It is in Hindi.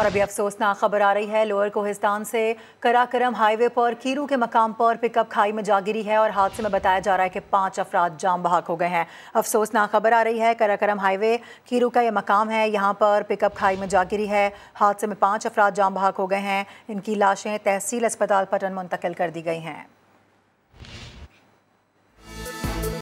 और अभी अफसोसनाक खबर आ रही है लोअर कोहिस्तान से कराकरम हाईवे पर कीरू के मकाम पर पिकअप खाई में जागिरी है और हादसे में बताया जा रहा है कि पांच अफराद जाम बहाक हो गए हैं अफसोसनाक खबर आ रही है कराकरम हाईवे कीरू का यह मकाम है यहाँ पर पिकअप खाई में जागिरी है हादसे में पाँच अफराद जाम बहाक हो गए हैं इनकी लाशें तहसील अस्पताल पटन मुंतकिल कर दी गई हैं